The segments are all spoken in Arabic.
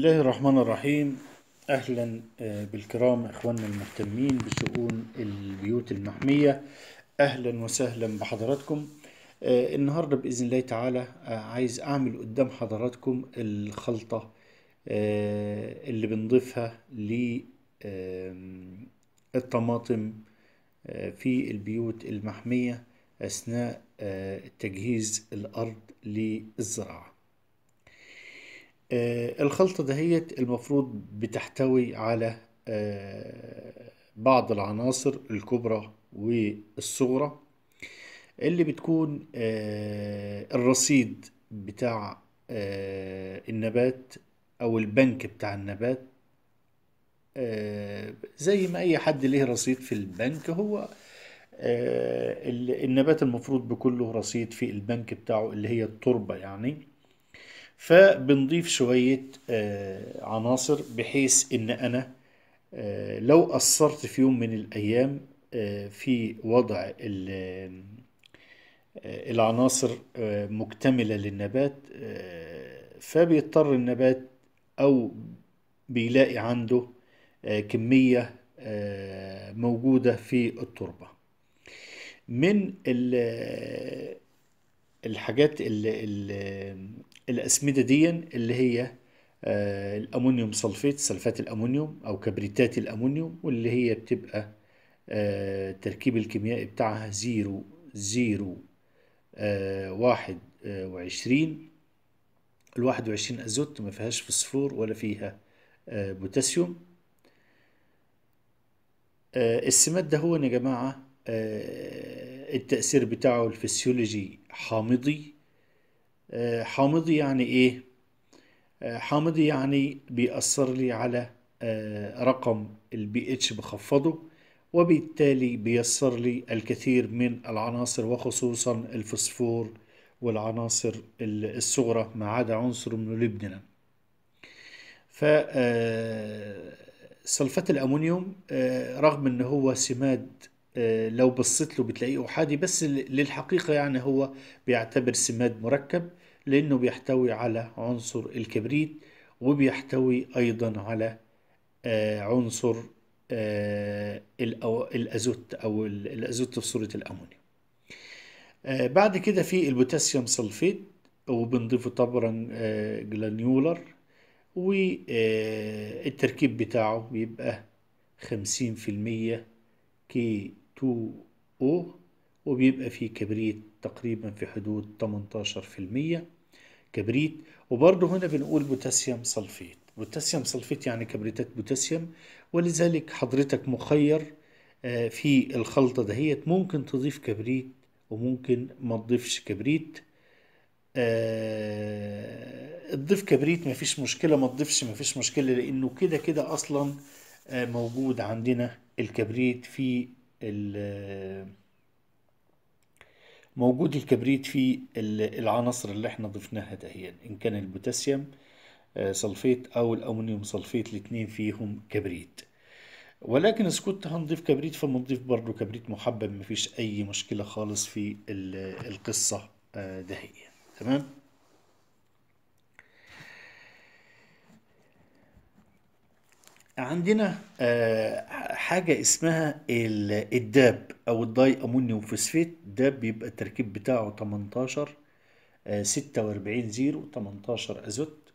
الله الرحمن الرحيم أهلا آه، بالكرام إخواننا المهتمين بشؤون البيوت المحمية أهلا وسهلا بحضراتكم آه، النهاردة بإذن الله تعالى آه، عايز أعمل قدام حضراتكم الخلطة اللي بنضيفها للطماطم في البيوت المحمية أثناء تجهيز الأرض للزراعة آه، الخلطة دهيت المفروض بتحتوي على آه، بعض العناصر الكبرى والصغرى اللي بتكون آه، الرصيد بتاع النبات او البنك بتاع النبات زي ما اي حد ليه رصيد في البنك هو النبات المفروض بكله رصيد في البنك بتاعه اللي هي التربة يعني فبنضيف شوية آه، عناصر بحيث ان انا آه، لو قصرت في يوم من الايام آه، في وضع العناصر مكتملة للنبات فبيضطر النبات او بيلاقي عنده كمية موجودة في التربة من الحاجات الأسمدة دي اللي هي آه، الأمونيوم سلفيت سلفات الأمونيوم أو كبريتات الأمونيوم واللي هي بتبقى التركيب آه، الكيميائي بتاعها زيرو زيرو آه، واحد وعشرين الواحد وعشرين أزوت ما فيهاش فسفور ولا فيها بوتاسيوم السمات ده هو يا جماعة التأثير بتاعه الفسيولوجي حامضي آه، حامضي يعني ايه آه، حامضي يعني بيأثر لي على آه، رقم البي اتش بخفضه وبالتالي بيسر لي الكثير من العناصر وخصوصا الفسفور والعناصر الصغرى ما عدا عنصر موليبدينم ف سلفات الامونيوم رغم ان هو سماد لو بصيت له بتلاقيه احادي بس للحقيقه يعني هو بيعتبر سماد مركب لأنه بيحتوي على عنصر الكبريت وبيحتوي أيضا على آه، عنصر آه، الأزوت أو الأزوت في صورة الأمونيوم آه، بعد كده في البوتاسيوم سلفيت وبنضيفه طبعا جلانيولر والتركيب بتاعه بيبقى خمسين في المية كي تو أو وبيبقى فيه كبريت تقريبا في حدود تمنتاشر في المية كبريت وبرضه هنا بنقول بوتاسيوم سلفيت بوتاسيوم سلفيت يعني كبريتات بوتاسيوم ولذلك حضرتك مخير آه، في الخلطة دهيت ممكن تضيف كبريت وممكن ما تضيفش كبريت آه، تضيف كبريت مفيش مشكلة ما تضيفش مفيش مشكلة لأنه كده كده أصلا آه، موجود عندنا الكبريت في موجود الكبريت في العناصر اللي احنا ضفناها دهيا ان كان البوتاسيوم آه، سلفيت او الامونيوم سلفيت الاتنين فيهم كبريت ولكن اذا كنت هنضيف كبريت فمنضيف برضو كبريت محبب مفيش اي مشكلة خالص في القصة آه، دهيا تمام عندنا آه، حاجة اسمها الداب أو الداي أمونيوم فوسفيت داب بيبقى التركيب بتاعه 18 46 آه، زيرو 18 أزوت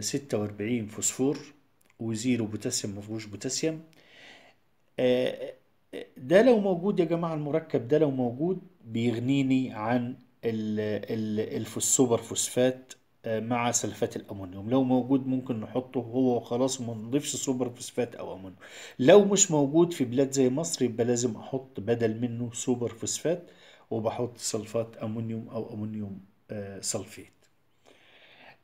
46 آه، فوسفور وزيرو بوتاسيوم مفهوش بوتاسيوم ده لو موجود يا جماعة المركب ده لو موجود بيغنيني عن السوبر فوسفات آه، مع سلفات الامونيوم لو موجود ممكن نحطه هو وخلاص ما نضيفش سوبر فوسفات او امونيوم لو مش موجود في بلاد زي مصر يبقى لازم احط بدل منه سوبر فوسفات وبحط سلفات امونيوم او امونيوم آه سلفيت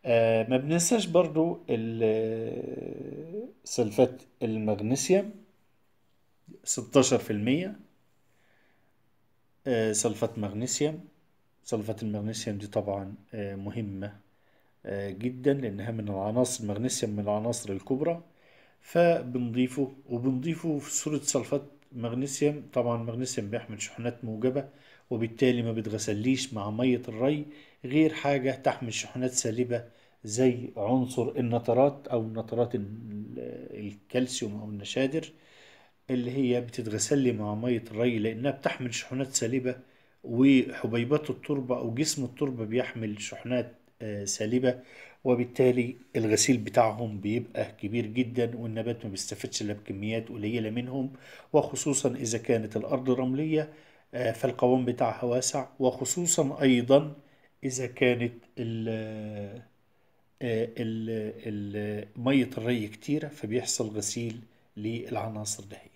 آه ما بننساش برضو آه، سلفات المغنيسيوم 16% آه سلفات مغنيسيوم سلفات المغنيسيوم دي طبعا آه، مهمة جدا لأنها من العناصر المغنيسيوم من العناصر الكبرى فبنضيفه وبنضيفه في صورة سلفات مغنيسيوم طبعا المغنيسيوم بيحمل شحنات موجبة وبالتالي ما بتغسليش مع مية الري غير حاجة تحمل شحنات سالبة زي عنصر النترات أو نترات الكالسيوم أو النشادر اللي هي بتتغسلي مع مية الري لأنها بتحمل شحنات سالبة وحبيبات التربة أو جسم التربة بيحمل شحنات آه، سالبة وبالتالي الغسيل بتاعهم بيبقى كبير جدا والنبات ما بيستفادش الا بكميات قليلة منهم وخصوصا إذا كانت الأرض رملية آه، فالقوام بتاعها واسع وخصوصا أيضا إذا كانت ال آه، مية الري كتيرة فبيحصل غسيل للعناصر دهية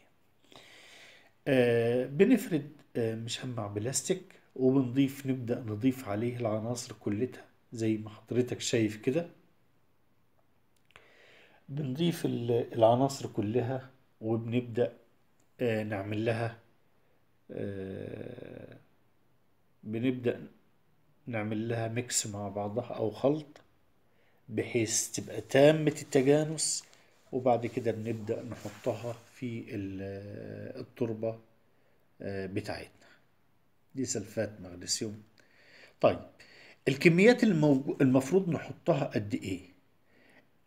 بنفرد مشمع بلاستيك وبنضيف نبدأ نضيف عليه العناصر كلتها زي ما حضرتك شايف كده بنضيف العناصر كلها وبنبدأ آه، نعمل لها آه، بنبدأ نعمل لها ميكس مع بعضها أو خلط بحيث تبقى تامة التجانس وبعد كده بنبدأ نحطها في آه، التربة بتاعتنا دي سلفات مغنيسيوم طيب الكميات المو... المفروض نحطها قد ايه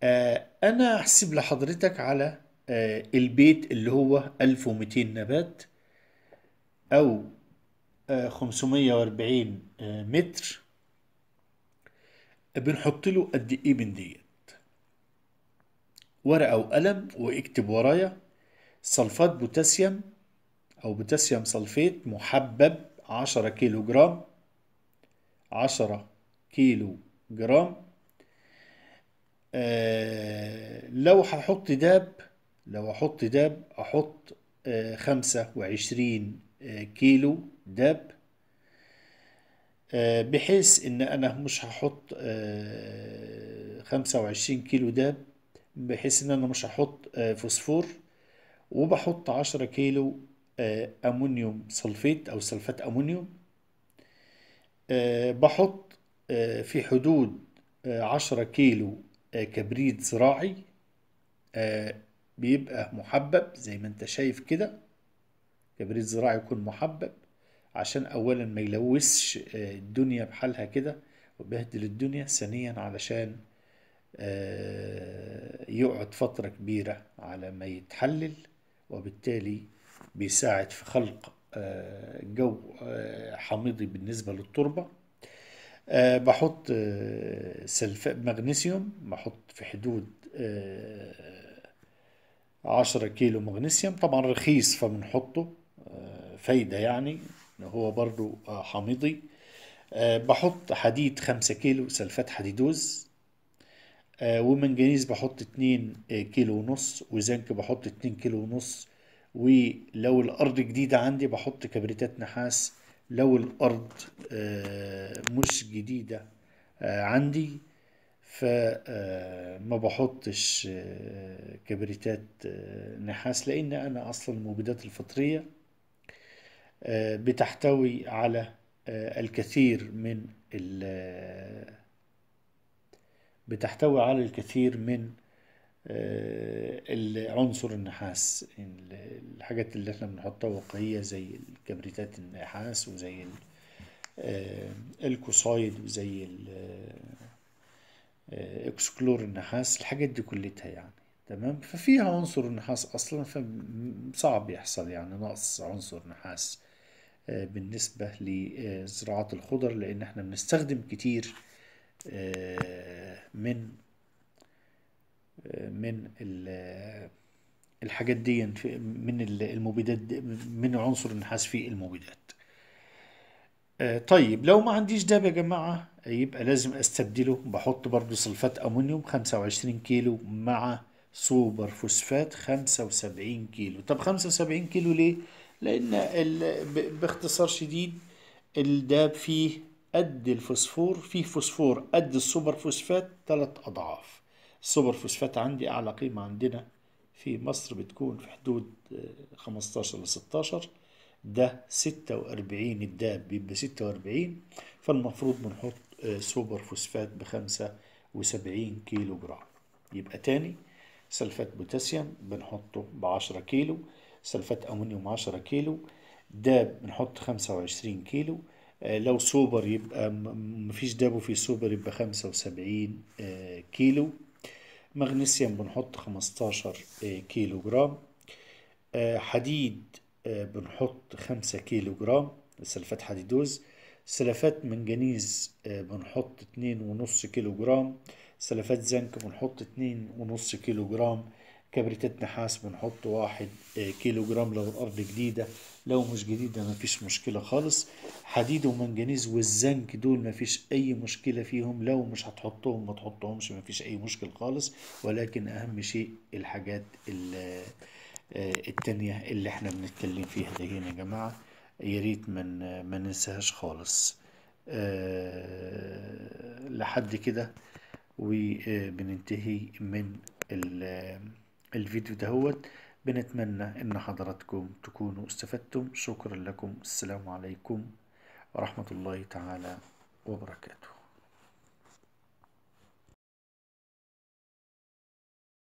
آه انا احسب لحضرتك على آه البيت اللي هو 1200 نبات او آه 540 آه متر بنحط له قد ايه من ديت ورقه وقلم واكتب ورايا صلفات بوتاسيوم او بوتاسيوم صلفيت محبب 10 كيلو جرام عشرة كيلو جرام آه لو هحط داب لو احط داب احط آه، آه، آه، خمسة وعشرين كيلو داب بحيث ان انا مش هحط خمسة وعشرين كيلو داب بحيث ان انا مش هحط فوسفور وبحط عشرة كيلو امونيوم سلفيت او سلفات امونيوم آه، بحط آه، في حدود آه، عشرة كيلو كبريت زراعي بيبقى محبب زي ما انت شايف كده كبريت زراعي يكون محبب عشان اولا ما يلوثش الدنيا بحالها كده وبيهدل الدنيا ثانيا علشان يقعد فترة كبيرة على ما يتحلل وبالتالي بيساعد في خلق جو آه، حامضي بالنسبة للتربة آه، بحط آه، سلفات مغنيسيوم بحط في حدود عشرة كيلو مغنيسيوم طبعا رخيص فبنحطه فايدة يعني هو برضو حامضي بحط حديد خمسة كيلو سلفات حديدوز ومنجنيز بحط اتنين كيلو ونص وزنك بحط اتنين كيلو ونص ولو الارض جديدة عندي بحط كبريتات نحاس لو الارض آه، مش جديدة آه، عندي فما آه، بحطش كبريتات نحاس لان انا اصلا المبيدات الفطرية بتحتوي على الكثير من بتحتوي على الكثير من آه، العنصر النحاس الحاجات اللي احنا بنحطها وقائية زي الكبريتات النحاس وزي آه، الكوسايد وزي الاكسكلور آه، النحاس الحاجات دي كلتها يعني تمام ففيها عنصر نحاس اصلا فصعب يحصل يعني نقص عنصر نحاس بالنسبة لزراعة الخضر لان احنا بنستخدم كتير من من الحاجات دي من المبيدات من عنصر النحاس في المبيدات آه، طيب لو ما عنديش ده يا جماعة يبقى لازم استبدله بحط برضو سلفات امونيوم 25 كيلو مع سوبر فوسفات 75 كيلو طب 75 كيلو ليه لان باختصار شديد الداب فيه قد الفوسفور فيه فوسفور قد السوبر فوسفات ثلاث اضعاف السوبر فوسفات عندي أعلى قيمة عندنا في مصر بتكون في حدود 15 ل 16 ده 46 الداب بيبقى 46 فالمفروض بنحط آه، سوبر فوسفات ب 75 كيلو جرام يبقى تاني سلفات بوتاسيوم بنحطه ب 10 كيلو سلفات أمونيوم 10 كيلو داب بنحط 25 كيلو آه، لو سوبر يبقى مفيش داب وفي سوبر يبقى 75 آه، كيلو مغنيسيوم بنحط 15 كيلو جرام حديد آه، بنحط 5 كيلو جرام سلفات حديدوز سلفات منجنيز آه، بنحط اتنين ونص كيلو جرام سلفات زنك بنحط اتنين ونص كيلو جرام كبريتات نحاس بنحط واحد آه، كيلو جرام لو الأرض جديدة لو مش جديدة مفيش مشكلة خالص حديد ومنجنيز والزنك دول مفيش أي مشكلة فيهم لو مش هتحطهم ما تحطهمش مفيش أي مشكلة خالص ولكن أهم شيء الحاجات آه، التانية اللي احنا بنتكلم فيها دي يا جماعة يا ريت من ما ننساهاش خالص آه، لحد كده وبننتهي من الفيديو دهوت بنتمنى ان حضراتكم تكونوا استفدتم شكرا لكم السلام عليكم ورحمة الله تعالى وبركاته